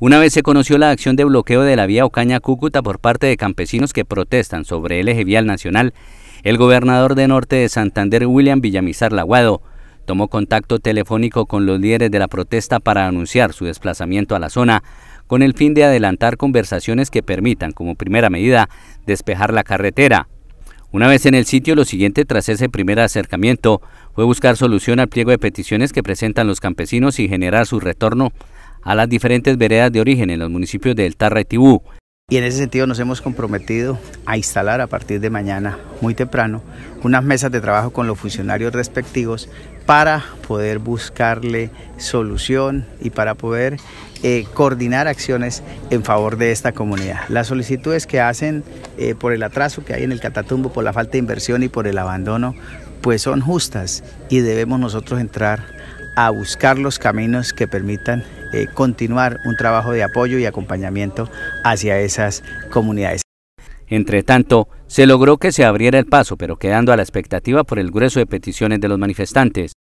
Una vez se conoció la acción de bloqueo de la vía Ocaña-Cúcuta por parte de campesinos que protestan sobre el eje vial nacional, el gobernador de Norte de Santander, William Villamizar Laguado, tomó contacto telefónico con los líderes de la protesta para anunciar su desplazamiento a la zona, con el fin de adelantar conversaciones que permitan, como primera medida, despejar la carretera. Una vez en el sitio, lo siguiente tras ese primer acercamiento fue buscar solución al pliego de peticiones que presentan los campesinos y generar su retorno a las diferentes veredas de origen en los municipios de El Tarra y Tibú. Y en ese sentido nos hemos comprometido a instalar a partir de mañana, muy temprano, unas mesas de trabajo con los funcionarios respectivos para poder buscarle solución y para poder eh, coordinar acciones en favor de esta comunidad. Las solicitudes que hacen eh, por el atraso que hay en el Catatumbo, por la falta de inversión y por el abandono, pues son justas y debemos nosotros entrar a buscar los caminos que permitan eh, continuar un trabajo de apoyo y acompañamiento hacia esas comunidades. Entre tanto, se logró que se abriera el paso, pero quedando a la expectativa por el grueso de peticiones de los manifestantes.